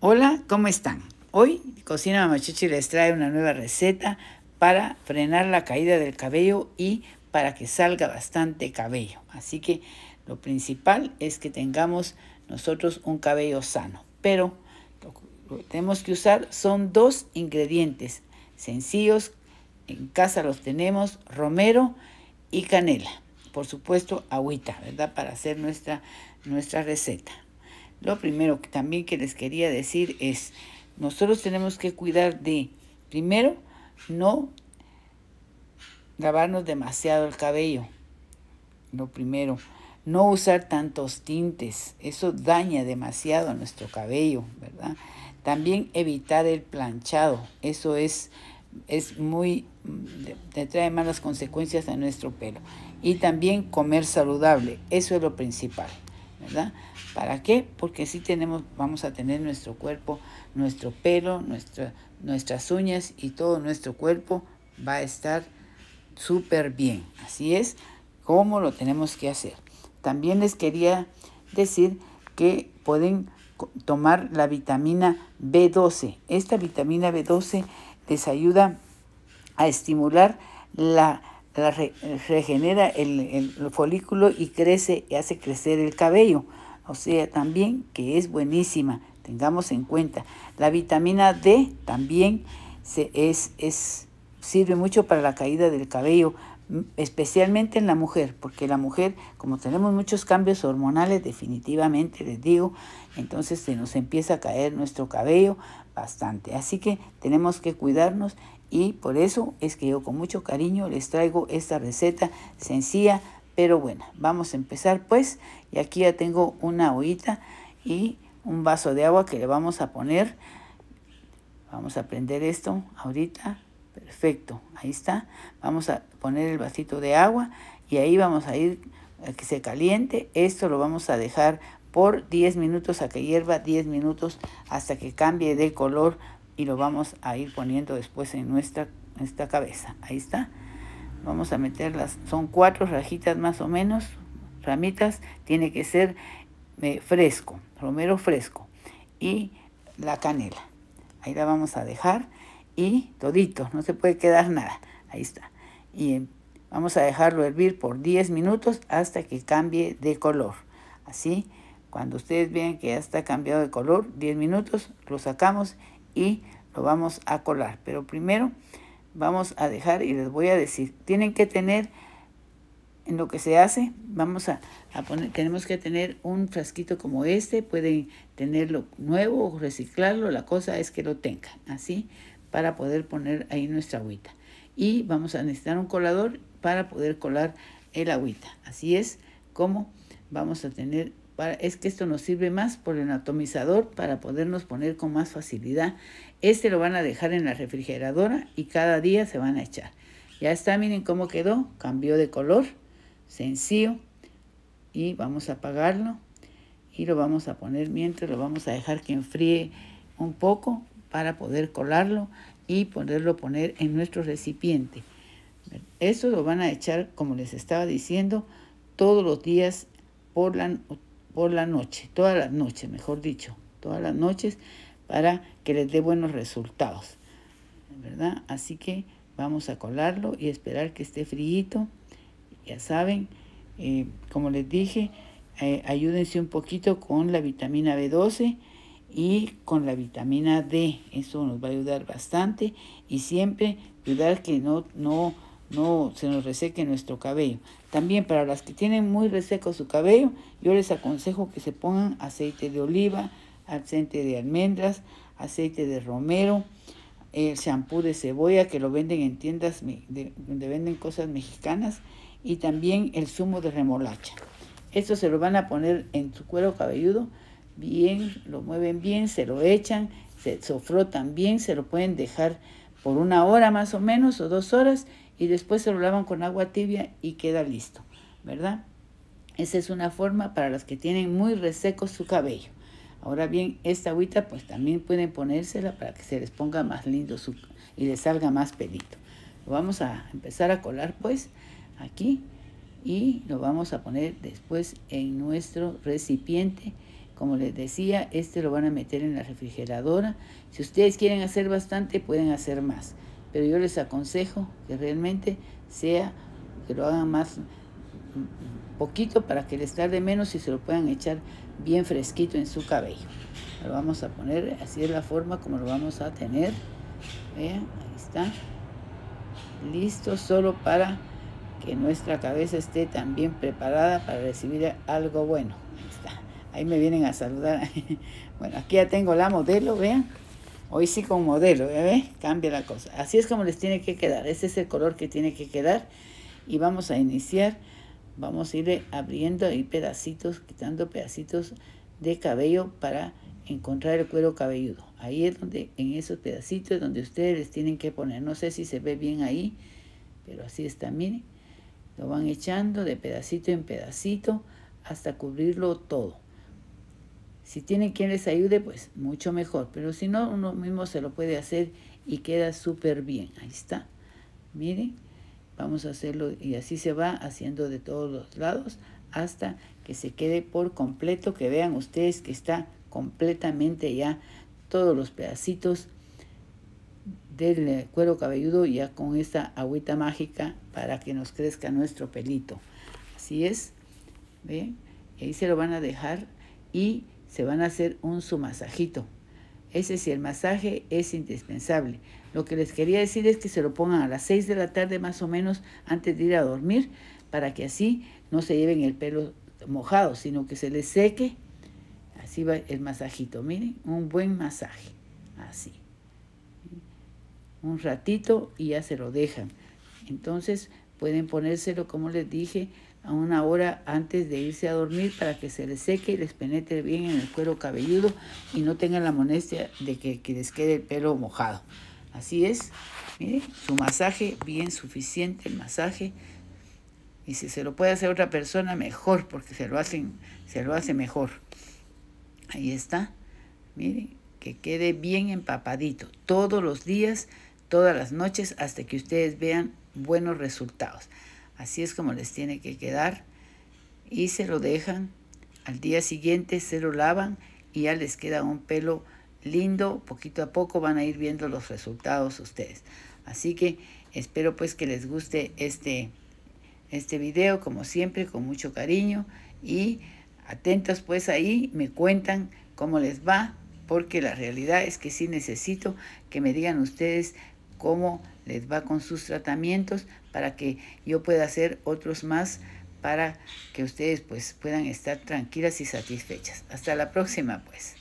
Hola, ¿cómo están? Hoy Cocina Mamachichi les trae una nueva receta para frenar la caída del cabello y para que salga bastante cabello. Así que lo principal es que tengamos nosotros un cabello sano. Pero lo que tenemos que usar son dos ingredientes sencillos. En casa los tenemos, romero y canela. Por supuesto, agüita, ¿verdad? Para hacer nuestra, nuestra receta. Lo primero que también que les quería decir es, nosotros tenemos que cuidar de, primero, no lavarnos demasiado el cabello. Lo primero, no usar tantos tintes, eso daña demasiado nuestro cabello, ¿verdad? También evitar el planchado, eso es, es muy, mm, te trae malas consecuencias a nuestro pelo. Y también comer saludable, eso es lo principal. ¿verdad? ¿Para qué? Porque si tenemos, vamos a tener nuestro cuerpo, nuestro pelo, nuestras uñas y todo nuestro cuerpo va a estar súper bien. Así es como lo tenemos que hacer. También les quería decir que pueden tomar la vitamina B12. Esta vitamina B12 les ayuda a estimular la regenera el, el, folículo y crece y hace crecer el cabello. O sea, también que es buenísima, tengamos en cuenta. La vitamina D también se, es, sirve mucho para la caída del cabello, especialmente en la mujer, porque la mujer, como tenemos muchos cambios hormonales, definitivamente les digo, entonces se nos empieza a caer nuestro cabello bastante. Así que tenemos que cuidarnos y por eso es que yo con mucho cariño les traigo esta receta sencilla, pero buena. Vamos a empezar pues, y aquí ya tengo una hojita y un vaso de agua que le vamos a poner. Vamos a prender esto ahorita Perfecto, ahí está. Vamos a poner el vasito de agua y ahí vamos a ir a que se caliente. Esto lo vamos a dejar por 10 minutos a que hierva 10 minutos hasta que cambie de color y lo vamos a ir poniendo después en nuestra, esta cabeza. Ahí está. Vamos a meterlas, son cuatro rajitas más o menos, ramitas, tiene que ser eh, fresco, romero fresco y la canela. Ahí la vamos a dejar y todito, no se puede quedar nada. Ahí está. Y eh, vamos a dejarlo hervir por 10 minutos hasta que cambie de color. Así, cuando ustedes vean que ya está cambiado de color, 10 minutos, lo sacamos y lo vamos a colar. Pero primero vamos a dejar y les voy a decir, tienen que tener en lo que se hace, vamos a, poner, tenemos que tener un frasquito como este, pueden tenerlo nuevo o reciclarlo, la cosa es que lo tengan, así para poder poner ahí nuestra agüita. Y vamos a necesitar un colador para poder colar el agüita. Así es como vamos a tener, es que esto nos sirve más por el atomizador para podernos poner con más facilidad. Este lo van a dejar en la refrigeradora y cada día se van a echar. Ya está, miren cómo quedó, cambió de color, sencillo. Y vamos a apagarlo y lo vamos a poner mientras lo vamos a dejar que enfríe un poco para poder colarlo y poderlo poner en nuestro recipiente. Esto lo van a echar, como les estaba diciendo, todos los días por la, por la noche, todas las noches, mejor dicho, todas las noches para que les dé buenos resultados, ¿verdad? Así que vamos a colarlo y esperar que esté frío. Ya saben, eh, como les dije, eh, ayúdense un poquito con la vitamina B12 y con la vitamina D. Eso nos va a ayudar bastante y siempre ayudar que no, no, no se nos reseque nuestro cabello. También para las que tienen muy reseco su cabello, yo les aconsejo que se pongan aceite de oliva, aceite de almendras, aceite de romero, el shampoo de cebolla que lo venden en tiendas donde venden cosas mexicanas y también el zumo de remolacha. Esto se lo van a poner en su cuero cabelludo bien, lo mueven bien, se lo echan, se sofrotan bien, se lo pueden dejar por una hora más o menos o dos horas y después se lo lavan con agua tibia y queda listo, ¿verdad? Esa es una forma para las que tienen muy reseco su cabello. Ahora bien, esta agüita pues también pueden ponérsela para que se les ponga más lindo su, y les salga más pelito. Lo vamos a empezar a colar pues aquí y lo vamos a poner después en nuestro recipiente como les decía, este lo van a meter en la refrigeradora. Si ustedes quieren hacer bastante, pueden hacer más. Pero yo les aconsejo que realmente sea que lo hagan más mm, poquito para que les tarde menos y se lo puedan echar bien fresquito en su cabello. Lo vamos a poner, así es la forma como lo vamos a tener. Vean, ahí está. Listo solo para que nuestra cabeza esté también preparada para recibir algo bueno. Ahí me vienen a saludar. Bueno, aquí ya tengo la modelo, vean. Hoy sí con modelo, vean. Cambia la cosa. Así es como les tiene que quedar. Este es el color que tiene que quedar. Y vamos a iniciar. Vamos a ir abriendo ahí pedacitos, quitando pedacitos de cabello para encontrar el cuero cabelludo. Ahí es donde, en esos pedacitos es donde ustedes les tienen que poner. No sé si se ve bien ahí, pero así está, miren. Lo van echando de pedacito en pedacito hasta cubrirlo todo. Si tienen quien les ayude, pues mucho mejor. Pero si no, uno mismo se lo puede hacer y queda súper bien. Ahí está. Miren, vamos a hacerlo y así se va haciendo de todos los lados hasta que se quede por completo, que vean ustedes que está completamente ya todos los pedacitos del eh, cuero cabelludo ya con esta agüita mágica para que nos crezca nuestro pelito. Así es, Y ahí se lo van a dejar y se van a hacer un su masajito. Ese sí, el masaje es indispensable. Lo que les quería decir es que se lo pongan a las 6 de la tarde más o menos antes de ir a dormir para que así no se lleven el pelo mojado, sino que se les seque. Así va el masajito. Miren, un buen masaje. Así. Un ratito y ya se lo dejan. Entonces pueden ponérselo, como les dije, a una hora antes de irse a dormir para que se les seque y les penetre bien en el cuero cabelludo y no tengan la molestia de que, les quede el pelo mojado. Así es, miren, su masaje bien suficiente, el masaje. Y si se lo puede hacer otra persona, mejor, porque se lo, hacen, se lo hace mejor. Ahí está, miren, que quede bien empapadito todos los días, todas las noches, hasta que ustedes vean buenos resultados. Así es como les tiene que quedar. Y se lo dejan. Al día siguiente se lo lavan y ya les queda un pelo lindo. Poquito a poco van a ir viendo los resultados ustedes. Así que espero pues que les guste este, este video, como siempre, con mucho cariño. Y atentos pues ahí, me cuentan cómo les va, porque la realidad es que sí necesito que me digan ustedes cómo les va con sus tratamientos para que yo pueda hacer otros más para que ustedes pues puedan estar tranquilas y satisfechas. Hasta la próxima pues.